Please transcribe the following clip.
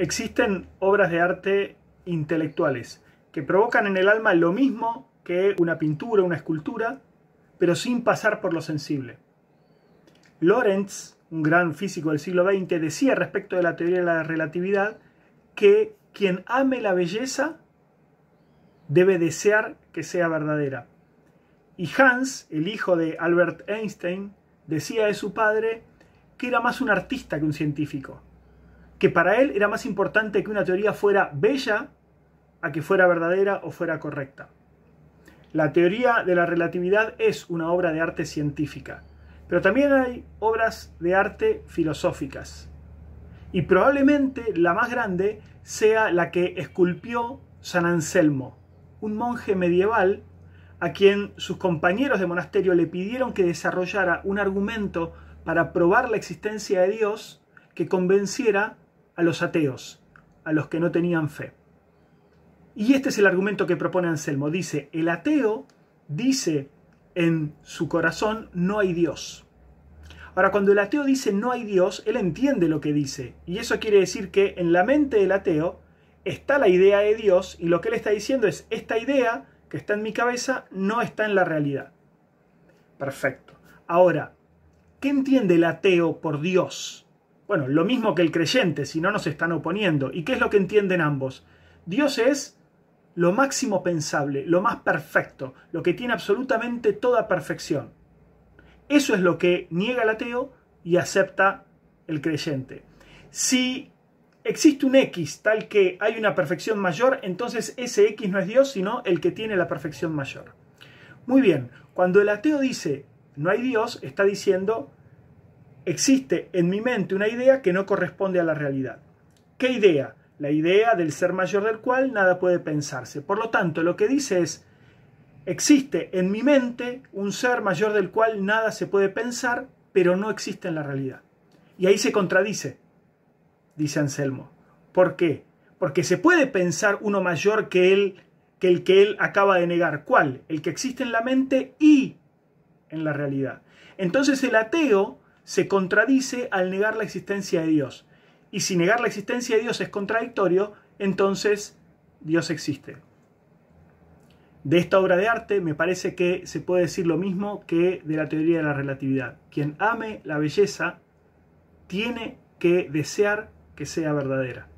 Existen obras de arte intelectuales que provocan en el alma lo mismo que una pintura, una escultura, pero sin pasar por lo sensible. Lorentz, un gran físico del siglo XX, decía respecto de la teoría de la relatividad que quien ame la belleza debe desear que sea verdadera. Y Hans, el hijo de Albert Einstein, decía de su padre que era más un artista que un científico que para él era más importante que una teoría fuera bella a que fuera verdadera o fuera correcta. La teoría de la relatividad es una obra de arte científica, pero también hay obras de arte filosóficas. Y probablemente la más grande sea la que esculpió San Anselmo, un monje medieval a quien sus compañeros de monasterio le pidieron que desarrollara un argumento para probar la existencia de Dios que convenciera a los ateos, a los que no tenían fe. Y este es el argumento que propone Anselmo. Dice, el ateo dice en su corazón no hay Dios. Ahora, cuando el ateo dice no hay Dios, él entiende lo que dice. Y eso quiere decir que en la mente del ateo está la idea de Dios y lo que él está diciendo es esta idea que está en mi cabeza no está en la realidad. Perfecto. Ahora, ¿qué entiende el ateo por Dios? Bueno, lo mismo que el creyente, si no nos están oponiendo. ¿Y qué es lo que entienden ambos? Dios es lo máximo pensable, lo más perfecto, lo que tiene absolutamente toda perfección. Eso es lo que niega el ateo y acepta el creyente. Si existe un X tal que hay una perfección mayor, entonces ese X no es Dios, sino el que tiene la perfección mayor. Muy bien, cuando el ateo dice no hay Dios, está diciendo Existe en mi mente una idea que no corresponde a la realidad. ¿Qué idea? La idea del ser mayor del cual nada puede pensarse. Por lo tanto, lo que dice es, existe en mi mente un ser mayor del cual nada se puede pensar, pero no existe en la realidad. Y ahí se contradice, dice Anselmo. ¿Por qué? Porque se puede pensar uno mayor que él que el que él acaba de negar. ¿Cuál? El que existe en la mente y en la realidad. Entonces el ateo se contradice al negar la existencia de Dios. Y si negar la existencia de Dios es contradictorio, entonces Dios existe. De esta obra de arte me parece que se puede decir lo mismo que de la teoría de la relatividad. Quien ame la belleza tiene que desear que sea verdadera.